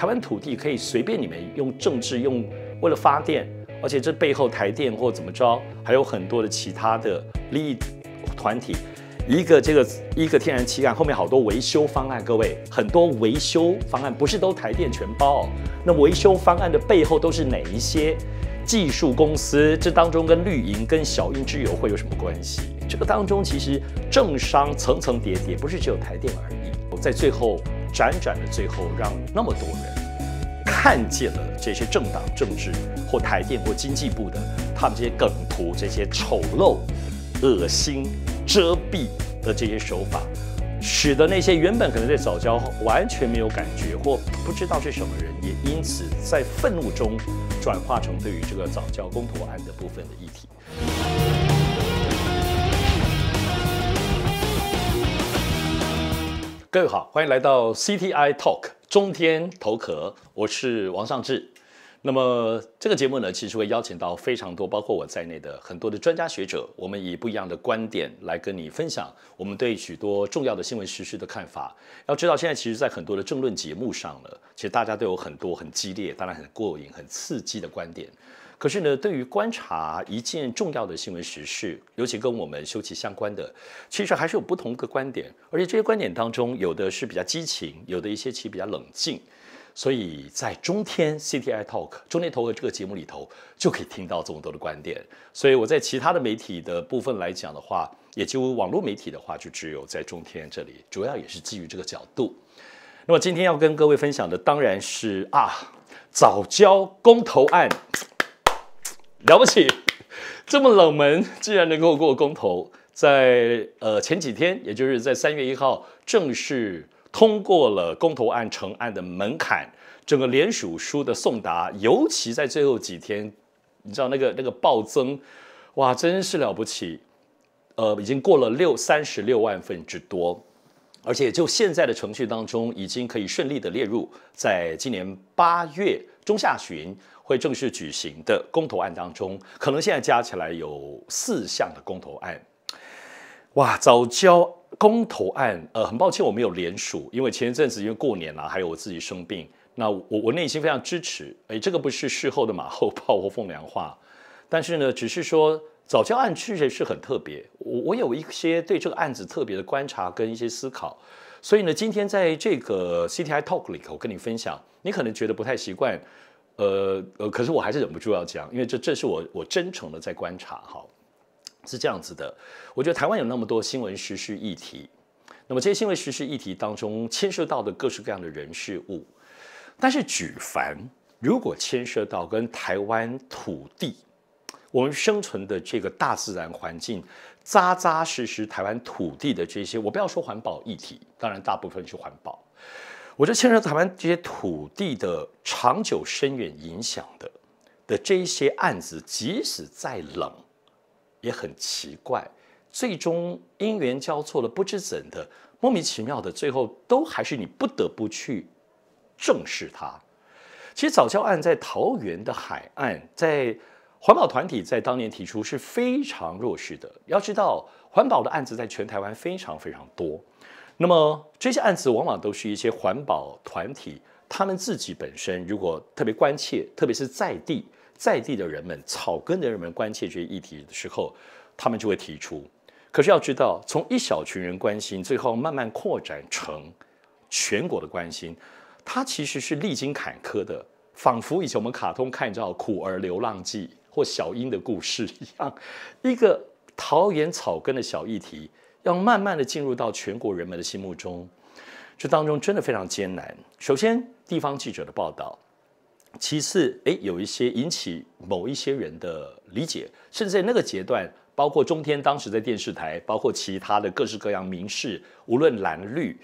台湾土地可以随便你们用政治用，为了发电，而且这背后台电或怎么着，还有很多的其他的利益团体。一个这个一个天然气案后面好多维修方案，各位很多维修方案不是都台电全包？那维修方案的背后都是哪一些技术公司？这当中跟绿营、跟小运之友会有什么关系？这个当中其实政商层层叠叠，不是只有台电而已。我在最后。辗转的最后，让那么多人看见了这些政党政治或台电或经济部的他们这些梗图、这些丑陋、恶心、遮蔽的这些手法，使得那些原本可能在早教完全没有感觉或不知道是什么人，也因此在愤怒中转化成对于这个早教公投案的部分的议题。各位好，欢迎来到 CTI Talk 中天投壳，我是王尚志。那么这个节目呢，其实会邀请到非常多，包括我在内的很多的专家学者，我们以不一样的观点来跟你分享我们对许多重要的新闻时事的看法。要知道，现在其实，在很多的政论节目上呢，其实大家都有很多很激烈，当然很过瘾、很刺激的观点。可是呢，对于观察一件重要的新闻时事，尤其跟我们修戚相关的，其实还是有不同的观点。而且这些观点当中，有的是比较激情，有的一些其实比较冷静。所以在中天 CTI Talk 中天投和这个节目里头就可以听到这么多的观点。所以我在其他的媒体的部分来讲的话，也就网络媒体的话，就只有在中天这里，主要也是基于这个角度。那么今天要跟各位分享的当然是啊，早教公投案。了不起，这么冷门，竟然能够过公投。在呃前几天，也就是在三月一号正式通过了公投案成案的门槛，整个联署书的送达，尤其在最后几天，你知道那个那个暴增，哇，真是了不起。呃，已经过了六三十六万份之多，而且就现在的程序当中，已经可以顺利的列入，在今年八月中下旬。会正式举行的公投案当中，可能现在加起来有四项的公投案。哇，早教公投案，呃，很抱歉我没有连署，因为前一阵子因为过年了，还有我自己生病。那我我内心非常支持，哎，这个不是事后的马后炮或风凉话，但是呢，只是说早教案确实是很特别。我我有一些对这个案子特别的观察跟一些思考，所以呢，今天在这个 CTI Talk 里，我跟你分享，你可能觉得不太习惯。呃呃，可是我还是忍不住要讲，因为这这是我我真诚的在观察哈，是这样子的。我觉得台湾有那么多新闻时事议题，那么这些新闻时事议题当中牵涉到的各式各样的人事物，但是举凡如果牵涉到跟台湾土地、我们生存的这个大自然环境、扎扎实实台湾土地的这些，我不要说环保议题，当然大部分是环保。我就牵涉台湾这些土地的长久深远影响的的这些案子，即使再冷，也很奇怪。最终因缘交错了，不知怎的，莫名其妙的，最后都还是你不得不去正视它。其实早教案在桃园的海岸，在环保团体在当年提出是非常弱势的。要知道，环保的案子在全台湾非常非常多。那么这些案子往往都是一些环保团体，他们自己本身如果特别关切，特别是在地在地的人们、草根的人们关切这些议题的时候，他们就会提出。可是要知道，从一小群人关心，最后慢慢扩展成全国的关心，它其实是历经坎坷的，仿佛以前我们卡通看到《苦儿流浪记》或《小英的故事》一样，一个桃园草根的小议题。要慢慢的进入到全国人们的心目中，这当中真的非常艰难。首先，地方记者的报道；其次，诶，有一些引起某一些人的理解，甚至在那个阶段，包括中天当时在电视台，包括其他的各式各样名士，无论蓝绿，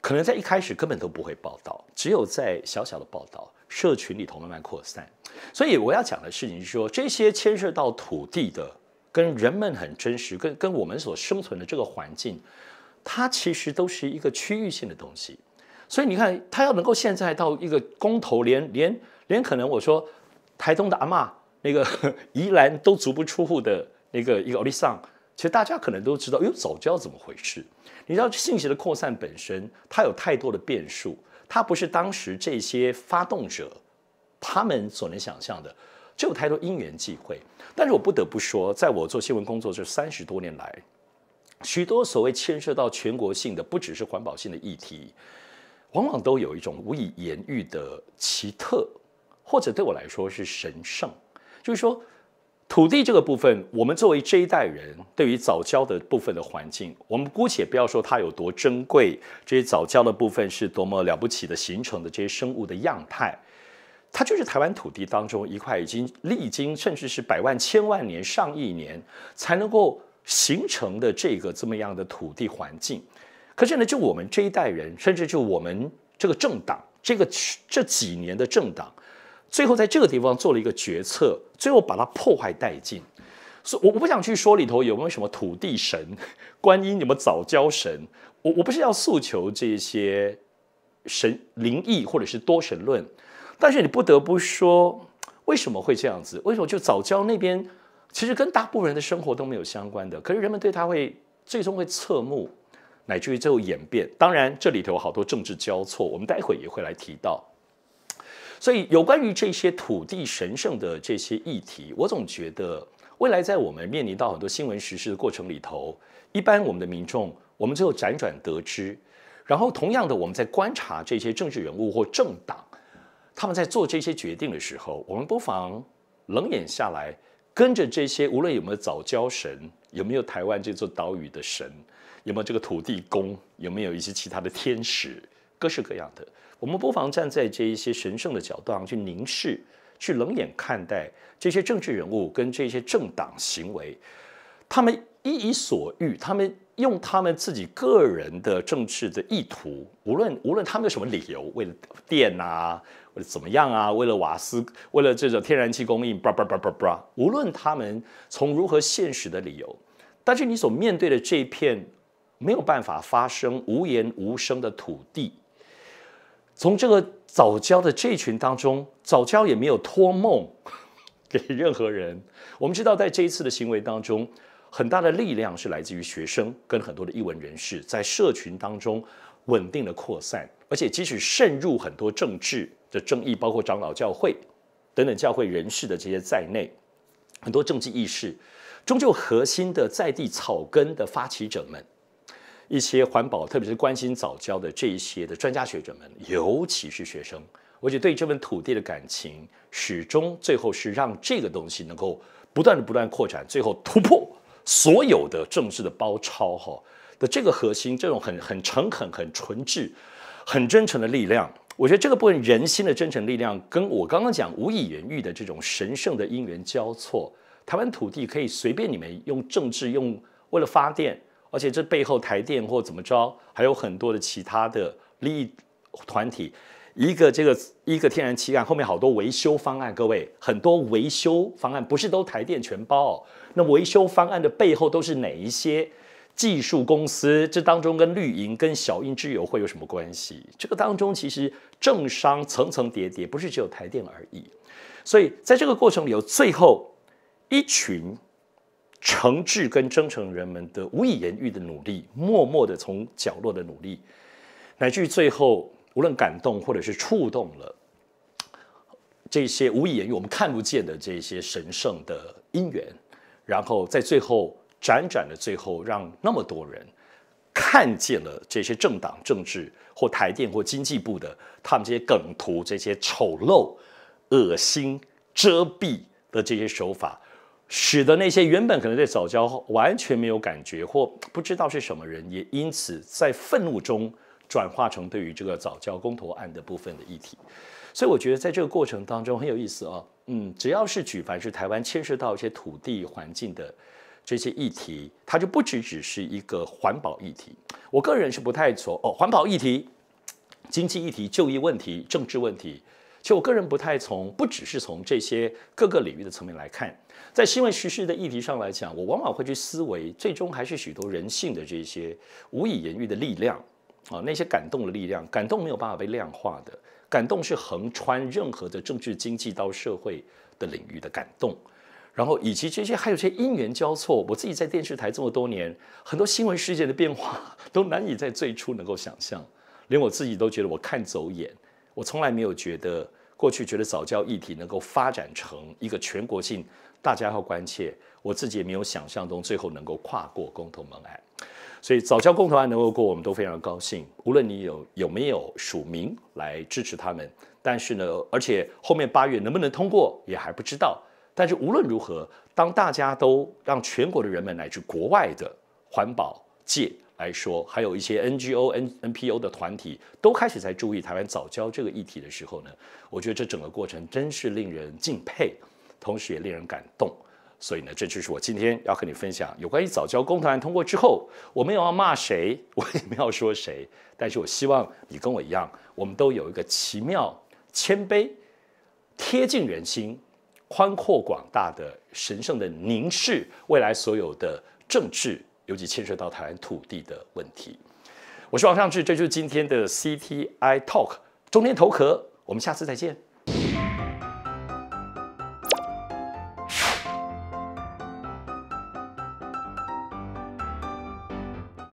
可能在一开始根本都不会报道，只有在小小的报道社群里头慢慢扩散。所以我要讲的事情是说，这些牵涉到土地的。跟人们很真实，跟跟我们所生存的这个环境，它其实都是一个区域性的东西。所以你看，它要能够现在到一个公投，连连连可能我说，台东的阿妈，那个 宜兰都足不出户的那个一个奥利桑，其实大家可能都知道，因早知道怎么回事。你知道信息的扩散本身，它有太多的变数，它不是当时这些发动者他们所能想象的。这有太多因缘际会，但是我不得不说，在我做新闻工作这三十多年来，许多所谓牵涉到全国性的，不只是环保性的议题，往往都有一种无以言喻的奇特，或者对我来说是神圣。就是说，土地这个部分，我们作为这一代人，对于早教的部分的环境，我们姑且不要说它有多珍贵，这些早教的部分是多么了不起的形成的这些生物的样态。它就是台湾土地当中一块已经历经甚至是百万千万年上亿年才能够形成的这个这么样的土地环境。可是呢，就我们这一代人，甚至就我们这个政党，这个这几年的政党，最后在这个地方做了一个决策，最后把它破坏殆尽。所以，我我不想去说里头有没有什么土地神、观音有没有早教神。我我不是要诉求这些神灵异或者是多神论。但是你不得不说，为什么会这样子？为什么就早教那边，其实跟大部分人的生活都没有相关的，可是人们对它会最终会侧目，乃至于最后演变。当然，这里头好多政治交错，我们待会也会来提到。所以，有关于这些土地神圣的这些议题，我总觉得未来在我们面临到很多新闻实事的过程里头，一般我们的民众，我们最后辗转得知，然后同样的，我们在观察这些政治人物或政党。他们在做这些决定的时候，我们不妨冷眼下来，跟着这些，无论有没有早教神，有没有台湾这座岛屿的神，有没有这个土地公，有没有一些其他的天使，各式各样的，我们不妨站在这一些神圣的角度上去凝视，去冷眼看待这些政治人物跟这些政党行为。他们一依所欲，他们用他们自己个人的政治的意图，无论无论他们有什么理由，为了电啊，或者怎么样啊，为了瓦斯，为了这种天然气供应，叭叭叭叭叭，无论他们从如何现实的理由，但是你所面对的这片没有办法发生无言无声的土地，从这个早教的这群当中，早教也没有托梦给任何人。我们知道，在这一次的行为当中。很大的力量是来自于学生跟很多的译文人士在社群当中稳定的扩散，而且即使渗入很多政治的争议，包括长老教会等等教会人士的这些在内，很多政治意识，终究核心的在地草根的发起者们，一些环保特别是关心早教的这一些的专家学者们，尤其是学生，我觉得对这份土地的感情始终最后是让这个东西能够不断的不断扩展，最后突破。所有的政治的包抄哈的这个核心，这种很很诚恳、很纯挚、很真诚的力量，我觉得这个部分人心的真诚力量，跟我刚刚讲无以言喻的这种神圣的因缘交错。台湾土地可以随便你们用政治用，为了发电，而且这背后台电或怎么着，还有很多的其他的利益团体。一个这个一个天然气案后面好多维修方案，各位很多维修方案不是都台电全包。那维修方案的背后都是哪一些技术公司？这当中跟绿营、跟小英之友会有什么关系？这个当中其实政商层层叠叠，不是只有台电而已。所以在这个过程里，有最后一群诚挚跟真诚人们的无以言喻的努力，默默的从角落的努力，乃至于最后无论感动或者是触动了这些无以言喻、我们看不见的这些神圣的因缘。然后在最后，辗转的最后，让那么多人看见了这些政党政治或台电或经济部的他们这些梗图、这些丑陋、恶心遮蔽的这些手法，使得那些原本可能对早教完全没有感觉或不知道是什么人，也因此在愤怒中转化成对于这个早教公投案的部分的议题。所以我觉得在这个过程当中很有意思哦，嗯，只要是举凡是台湾牵涉到一些土地环境的这些议题，它就不只只是一个环保议题。我个人是不太从哦环保议题、经济议题、就业问题、政治问题，其实我个人不太从不只是从这些各个领域的层面来看，在新闻时事的议题上来讲，我往往会去思维，最终还是许多人性的这些无以言喻的力量啊，那些感动的力量，感动没有办法被量化的。感动是横穿任何的政治、经济到社会的领域的感动，然后以及这些还有些因缘交错。我自己在电视台这么多年，很多新闻事件的变化都难以在最初能够想象，连我自己都觉得我看走眼。我从来没有觉得过去觉得早教议题能够发展成一个全国性大家要关切，我自己也没有想象中最后能够跨过共同门槛。所以早教共同案能够过，我们都非常高兴。无论你有有没有署名来支持他们，但是呢，而且后面八月能不能通过也还不知道。但是无论如何，当大家都让全国的人们乃至国外的环保界来说，还有一些 NGO、N NPO 的团体都开始在注意台湾早教这个议题的时候呢，我觉得这整个过程真是令人敬佩，同时也令人感动。所以呢，这就是我今天要和你分享有关于早教公投通过之后，我们有要骂谁，我也没有说谁。但是我希望你跟我一样，我们都有一个奇妙、谦卑、贴近人心、宽阔广大的神圣的凝视未来所有的政治，尤其牵涉到台湾土地的问题。我是王尚志，这就是今天的 CTI Talk 中天头壳，我们下次再见。